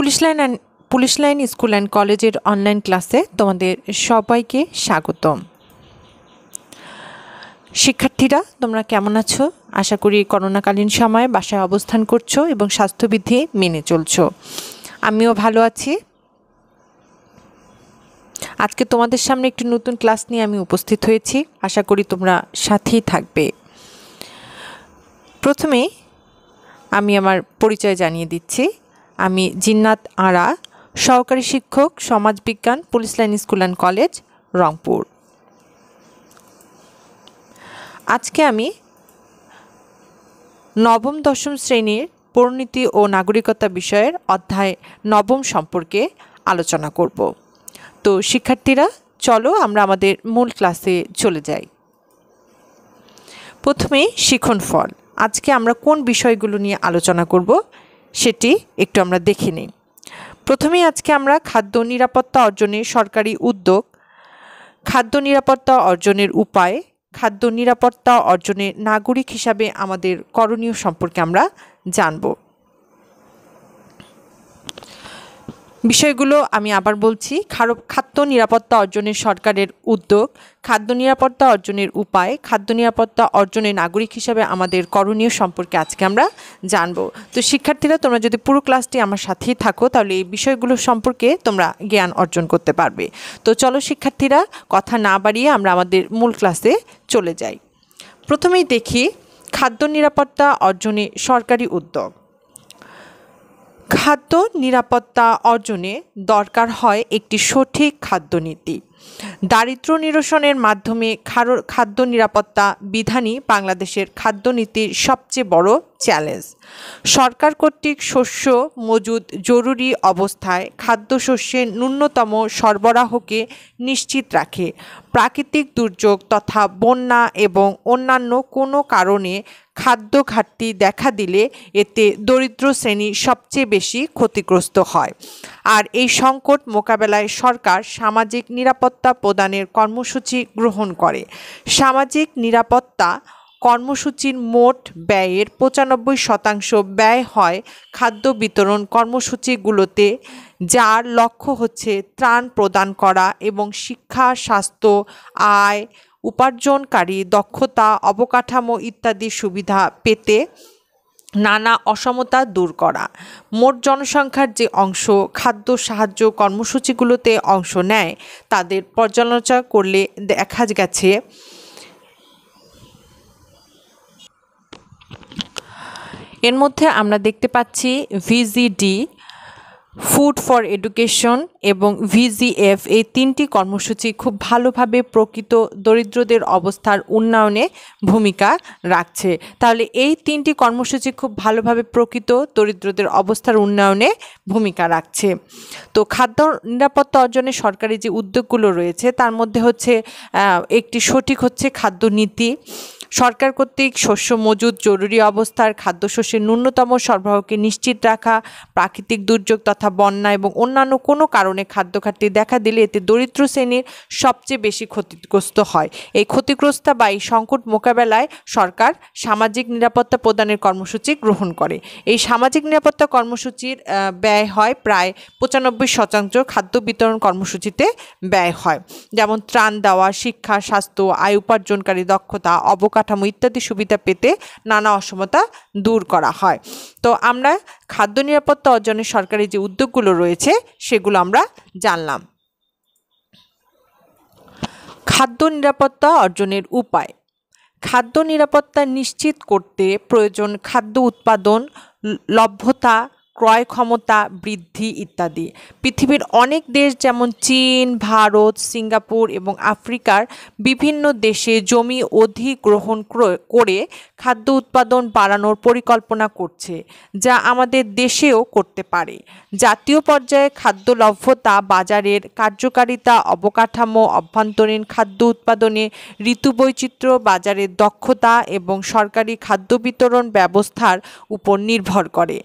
police line and police line school and কলেজের online ক্লাসে তোমাদের সবাইকে স্বাগতম শিক্ষার্থীরা তোমরা কেমন আছো আশা করি করোনাকালীন সময়ে বাসায় অবস্থান করছো এবং স্বাস্থ্যবিধি মেনে চলছো আমিও ভালো আছি আজকে তোমাদের সামনে একটি নতুন ক্লাস নিয়ে আমি উপস্থিত হয়েছি আশা করি তোমরা সাথেই থাকবে প্রথমে আমি আমার পরিচয় জানিয়ে দিচ্ছি আমি জিন্নাত আরা সহকারী শিক্ষক সমাজবিজ্ঞান police line school and college Rangpur আজকে আমি নবম দশম শ্রেণীর পরিণতি ও নাগরিকতা বিষয়ের অধ্যায় নবম সম্পর্কে আলোচনা করব তো শিক্ষার্থীরা চলো আমরা আমাদের মূল ক্লাসে চলে যাই প্রথমে শিখন ফল আজকে আমরা কোন বিষয়গুলো নিয়ে আলোচনা করব সেটি একটু আমরা দেখে নিই প্রথমেই আজকে আমরা খাদ্য নিরাপত্তা অর্জনের সরকারি উদ্যোগ খাদ্য নিরাপত্তা অর্জনের উপায় খাদ্য নিরাপত্তা অর্জনে নাগরিক হিসাবে আমাদের করণীয় সম্পর্কে আমরা জানব বিষয়গুলো আমি আবার বলছি খারাপ খাদ্য নিরাপত্তা অর্জনের সরকারের উদ্যোগ খাদ্য নিরাপত্তা অর্জনের উপায় খাদ্য নিরাপত্তা অর্জনে নাগরিক হিসাবে আমাদের করণীয় সম্পর্কে আজকে আমরা জানব তো শিক্ষার্থীরা তোমরা যদি পুরো ক্লাসটি আমার সাথেই থাকো তাহলে এই বিষয়গুলো সম্পর্কে তোমরা জ্ঞান অর্জন করতে পারবে তো চলো শিক্ষার্থীরা কথা না বাড়িয়ে আমরা আমাদের মূল ক্লাসে চলে যাই প্রথমেই দেখি খাদ্য নিরাপত্তা অর্জনে সরকারি উদ্যোগ খাদ্য নিরাপত্তা অর্জনে দরকার হয় একটি সঠিক খাদ্যনীতি দারিদ্র নিরসনের মাধ্যমে খাদ্য নিরাপত্তা বিধানই বাংলাদেশের খাদ্যনীতির সবচেয়ে বড় চ্যালেঞ্জ সরকার কর্তৃক শস্য মজুদ জরুরি অবস্থায় খাদ্যশস্যের ন্যূনতম সরবরাহকে নিশ্চিত রাখে প্রাকৃতিক দুর্যোগ তথা বন্যা এবং অন্যান্য কোনো কারণে খাদ্য ঘাটতি দেখা দিলে এতে দরিদ্র শ্রেণী সবচেয়ে বেশি ক্ষতিগ্রস্ত হয় আর এই সংকট মোকাবেলায় সরকার সামাজিক নিরাপত্তা প্রদানের কর্মসূচি গ্রহণ করে সামাজিক নিরাপত্তা কর্মসূচির মোট ব্যয়ের পঁচানব্বই শতাংশ ব্যয় হয় খাদ্য বিতরণ কর্মসূচিগুলোতে যার লক্ষ্য হচ্ছে ত্রাণ প্রদান করা এবং শিক্ষা স্বাস্থ্য আয় উপার্জনকারী দক্ষতা অবকাঠামো ইত্যাদি সুবিধা পেতে নানা অসমতা দূর করা মোট জনসংখ্যার যে অংশ খাদ্য সাহায্য কর্মসূচিগুলোতে অংশ নেয় তাদের পর্যালোচনা করলে দেখা গেছে এর মধ্যে আমরা দেখতে পাচ্ছি ভিজিডি ফুড ফর এডুকেশন এবং ভিজিএফ এই তিনটি কর্মসূচি খুব ভালোভাবে প্রকৃত দরিদ্রদের অবস্থার উন্নয়নে ভূমিকা রাখছে তাহলে এই তিনটি কর্মসূচি খুব ভালোভাবে প্রকৃত দরিদ্রদের অবস্থার উন্নয়নে ভূমিকা রাখছে তো খাদ্য নিরাপত্তা অর্জনে সরকারি যে উদ্যোগগুলো রয়েছে তার মধ্যে হচ্ছে একটি সঠিক হচ্ছে খাদ্য নীতি সরকার কর্তৃক শস্য মজুদ জরুরি অবস্থার খাদ্যশস্যের ন্যূনতম সরবরাহকে নিশ্চিত রাখা প্রাকৃতিক দুর্যোগ তথা বন্যা এবং অন্যান্য কোনো কারণে খাদ্য ঘাটতি দেখা দিলে এতে দরিদ্র শ্রেণীর সবচেয়ে বেশি ক্ষতিগ্রস্ত হয় এই ক্ষতিগ্রস্ত বা এই সংকট মোকাবেলায় সরকার সামাজিক নিরাপত্তা প্রদানের কর্মসূচি গ্রহণ করে এই সামাজিক নিরাপত্তা কর্মসূচির ব্যয় হয় প্রায় পঁচানব্বই শতাংশ খাদ্য বিতরণ কর্মসূচিতে ব্যয় হয় যেমন ত্রাণ দেওয়া শিক্ষা স্বাস্থ্য আয় উপার্জনকারী দক্ষতা অবকাশ অবকাঠামো ইত্যাদি সুবিধা পেতে নানা অসমতা দূর করা হয় তো আমরা খাদ্য নিরাপত্তা অর্জনের সরকারি যে উদ্যোগগুলো রয়েছে সেগুলো আমরা জানলাম খাদ্য নিরাপত্তা অর্জনের উপায় খাদ্য নিরাপত্তা নিশ্চিত করতে প্রয়োজন খাদ্য উৎপাদন লভ্যতা ক্রয় ক্ষমতা বৃদ্ধি ইত্যাদি পৃথিবীর অনেক দেশ যেমন চীন ভারত সিঙ্গাপুর এবং আফ্রিকার বিভিন্ন দেশে জমি অধিগ্রহণ করে খাদ্য উৎপাদন বাড়ানোর পরিকল্পনা করছে যা আমাদের দেশেও করতে পারে জাতীয় পর্যায়ে খাদ্য লভ্যতা বাজারের কার্যকারিতা অবকাঠামো অভ্যন্তরীণ খাদ্য উৎপাদনে ঋতু বৈচিত্র্য বাজারের দক্ষতা এবং সরকারি খাদ্য বিতরণ ব্যবস্থার উপর নির্ভর করে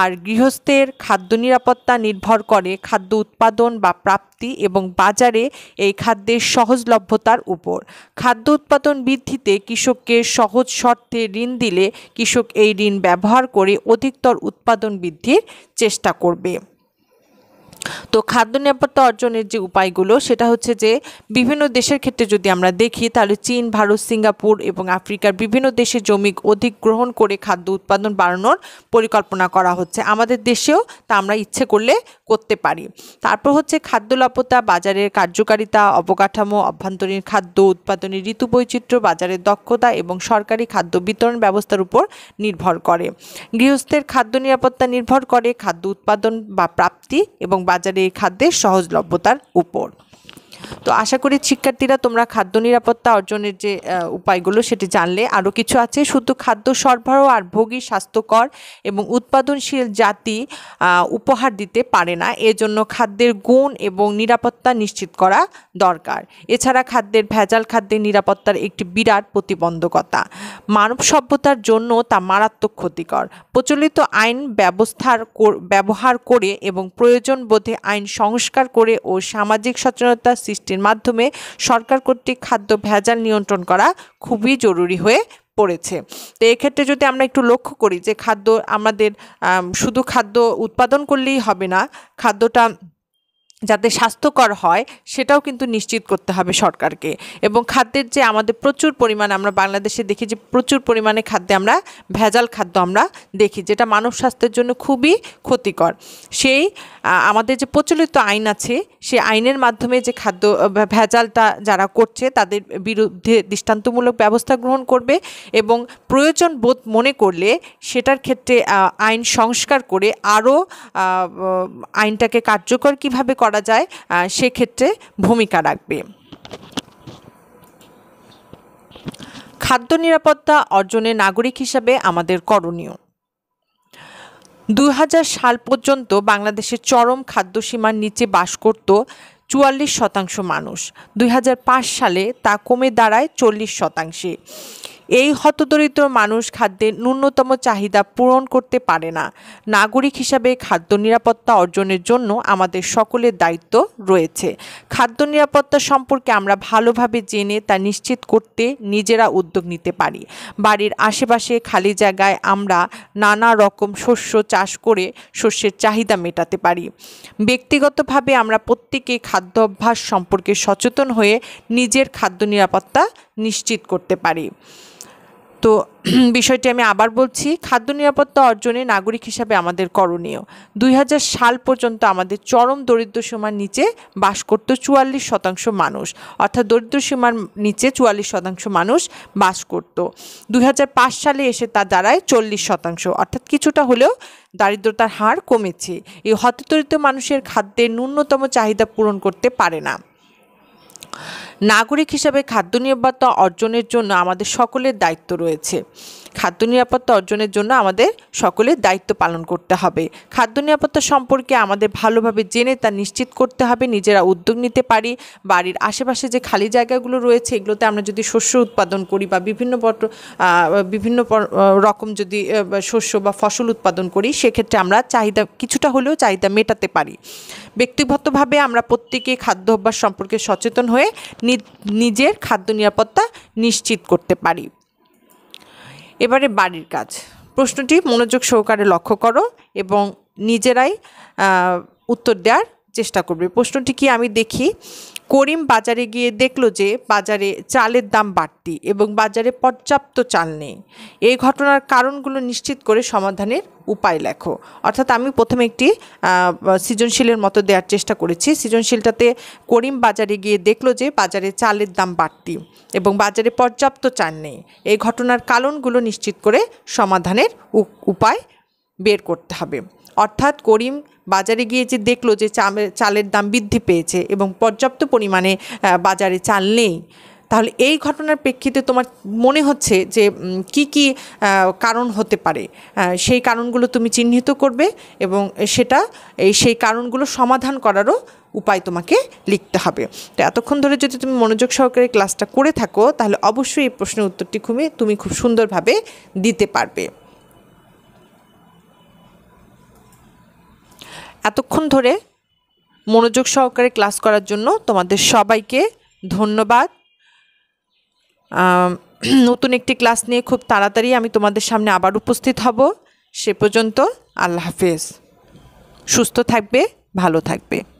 আর গৃহস্থের খাদ্য নিরাপত্তা নির্ভর করে খাদ্য উৎপাদন বা প্রাপ্তি এবং বাজারে এই খাদ্যের সহজলভ্যতার উপর খাদ্য উৎপাদন বৃদ্ধিতে কৃষককে সহজ শর্তে ঋণ দিলে কৃষক এই ঋণ ব্যবহার করে অধিকতর উৎপাদন বৃদ্ধির চেষ্টা করবে তো খাদ্য নিরাপত্তা অর্জনের যে উপায়গুলো সেটা হচ্ছে যে বিভিন্ন দেশের ক্ষেত্রে যদি আমরা দেখি তাহলে চীন ভারত সিঙ্গাপুর এবং আফ্রিকার বিভিন্ন দেশে জমি অধিক গ্রহণ করে খাদ্য উৎপাদন বাড়ানোর পরিকল্পনা করা হচ্ছে আমাদের দেশেও তা আমরা ইচ্ছে করলে করতে পারি তারপর হচ্ছে খাদ্য লাপতা বাজারের কার্যকারিতা অবকাঠামো অভ্যন্তরীণ খাদ্য উৎপাদনের ঋতু বৈচিত্র্য বাজারের দক্ষতা এবং সরকারি খাদ্য বিতরণ ব্যবস্থার উপর নির্ভর করে গৃহস্থের খাদ্য নিরাপত্তা নির্ভর করে খাদ্য উৎপাদন বা প্রাপ্ত ঘাটতি এবং বাজারে খাদ্যের সহজলভ্যতার উপর তো আশা করি শিক্ষার্থীরা তোমরা খাদ্য নিরাপত্তা অর্জনের যে উপায়গুলো সেটি জানলে আরও কিছু আছে শুধু খাদ্য সরবরাহ আর ভোগী স্বাস্থ্যকর এবং উৎপাদনশীল জাতি উপহার দিতে পারে না এজন্য খাদ্যের গুণ এবং নিরাপত্তা নিশ্চিত করা দরকার এছাড়া খাদ্যের ভেজাল খাদ্যের নিরাপত্তার একটি বিরাট প্রতিবন্ধকতা মানব সভ্যতার জন্য তা মারাত্মক ক্ষতিকর প্রচলিত আইন ব্যবস্থার ব্যবহার করে এবং প্রয়োজন বোধে আইন সংস্কার করে ও সামাজিক সচেতনতা সৃষ্টির মাধ্যমে সরকার কর্তৃক খাদ্য ভেজাল নিয়ন্ত্রণ করা খুবই জরুরি হয়ে পড়েছে তো এক্ষেত্রে যদি আমরা একটু লক্ষ্য করি যে খাদ্য আমাদের শুধু খাদ্য উৎপাদন করলেই হবে না খাদ্যটা যাতে স্বাস্থ্যকর হয় সেটাও কিন্তু নিশ্চিত করতে হবে সরকারকে এবং খাদ্যের যে আমাদের প্রচুর পরিমাণে আমরা বাংলাদেশে দেখি যে প্রচুর পরিমাণে খাদ্যে আমরা ভেজাল খাদ্য আমরা দেখি যেটা মানব স্বাস্থ্যের জন্য খুবই ক্ষতিকর সেই আমাদের যে প্রচলিত আইন আছে সে আইনের মাধ্যমে যে খাদ্য ভেজালটা যারা করছে তাদের বিরুদ্ধে দৃষ্টান্তমূলক ব্যবস্থা গ্রহণ করবে এবং প্রয়োজন বোধ মনে করলে সেটার ক্ষেত্রে আইন সংস্কার করে আরও আইনটাকে কার্যকর কীভাবে করা যায় সেক্ষেত্রে ভূমিকা রাখবে খাদ্য নিরাপত্তা অর্জনে নাগরিক হিসাবে আমাদের করণীয় দুই সাল পর্যন্ত বাংলাদেশের চরম খাদ্যসীমার নিচে বাস করত চুয়াল্লিশ শতাংশ মানুষ দুই সালে তা কমে দাঁড়ায় চল্লিশ শতাংশে এই হতদরিদ্র মানুষ খাদ্যের ন্যূনতম চাহিদা পূরণ করতে পারে না নাগরিক হিসাবে খাদ্য নিরাপত্তা অর্জনের জন্য আমাদের সকলের দায়িত্ব রয়েছে খাদ্য নিরাপত্তা সম্পর্কে আমরা ভালোভাবে জেনে তা নিশ্চিত করতে নিজেরা উদ্যোগ নিতে পারি বাড়ির আশেপাশে খালি জায়গায় আমরা নানা রকম শস্য চাষ করে শস্যের চাহিদা মেটাতে পারি ব্যক্তিগতভাবে আমরা প্রত্যেকে খাদ্য অভ্যাস সম্পর্কে সচেতন হয়ে নিজের খাদ্য নিরাপত্তা নিশ্চিত করতে পারি তো বিষয়টি আমি আবার বলছি খাদ্য নিরাপত্তা অর্জনে নাগরিক হিসাবে আমাদের করণীয় দুই সাল পর্যন্ত আমাদের চরম দরিদ্র সীমার নিচে বাস করত চুয়াল্লিশ শতাংশ মানুষ অর্থাৎ দরিদ্র সীমার নিচে চুয়াল্লিশ শতাংশ মানুষ বাস করত দুই সালে এসে তা দাঁড়ায় চল্লিশ শতাংশ অর্থাৎ কিছুটা হলেও দারিদ্রতার হার কমেছে এই হতদরিদ্র মানুষের খাদ্যের ন্যূনতম চাহিদা পূরণ করতে পারে না নাগরিক হিসাবে খাদ্য নিরাপত্তা অর্জনের জন্য আমাদের সকলের দায়িত্ব রয়েছে খাদ্য নিরাপত্তা অর্জনের জন্য আমাদের সকলের দায়িত্ব পালন করতে হবে খাদ্য নিরাপত্তা সম্পর্কে আমাদের ভালোভাবে জেনে তা নিশ্চিত করতে হবে নিজেরা উদ্যোগ নিতে পারি বাড়ির আশেপাশে যে খালি জায়গাগুলো রয়েছে এগুলোতে আমরা যদি শস্য উৎপাদন করি বা বিভিন্ন বিভিন্ন রকম যদি শস্য বা ফসল উৎপাদন করি সেক্ষেত্রে আমরা চাহিদা কিছুটা হলেও চাহিদা মেটাতে পারি ব্যক্তিগতভাবে আমরা প্রত্যেকে খাদ্য অভ্যাস সম্পর্কে সচেতন হয়ে করে নিজের খাদ্য নিরাপত্তা নিশ্চিত করতে পারি এবারে বাড়ির কাজ প্রশ্নটি মনোযোগ সহকারে লক্ষ্য করো এবং নিজেরাই উত্তর দেওয়ার চেষ্টা করবে প্রশ্নটি কি আমি দেখি করিম বাজারে গিয়ে দেখল যে বাজারে চালের দাম বাড়তি এবং বাজারে পর্যাপ্ত চাল নেই এই ঘটনার কারণগুলো নিশ্চিত করে সমাধানের উপায় লেখো অর্থাৎ আমি প্রথমে একটি সৃজনশীলের মতো দেওয়ার চেষ্টা করেছি সৃজনশীলটাতে করিম বাজারে গিয়ে দেখলো যে বাজারে চালের দাম বাড়তি এবং বাজারে পর্যাপ্ত চাল নেই এই ঘটনার কারণগুলো নিশ্চিত করে সমাধানের উপায় বের করতে হবে অর্থাৎ করিম বাজারে গিয়ে যে দেখলো যে চালের দাম বৃদ্ধি পেয়েছে এবং পর্যাপ্ত পরিমাণে বাজারে চাল নেই তাহলে এই ঘটনার প্রেক্ষিতে তোমার মনে হচ্ছে যে কি কি কারণ হতে পারে সেই কারণগুলো তুমি চিহ্নিত করবে এবং সেটা এই সেই কারণগুলো সমাধান করারও উপায় তোমাকে লিখতে হবে তো এতক্ষণ ধরে যদি তুমি মনোযোগ সহকারে ক্লাসটা করে থাকো তাহলে অবশ্যই এই প্রশ্নের উত্তরটি খুবই তুমি খুব সুন্দরভাবে দিতে পারবে এতক্ষণ ধরে মনোযোগ সহকারে ক্লাস করার জন্য তোমাদের সবাইকে ধন্যবাদ নতুন একটি ক্লাস নিয়ে খুব তাড়াতাড়ি আমি তোমাদের সামনে আবার উপস্থিত হব সে পর্যন্ত আল্লাহ হাফেজ সুস্থ থাকবে ভালো থাকবে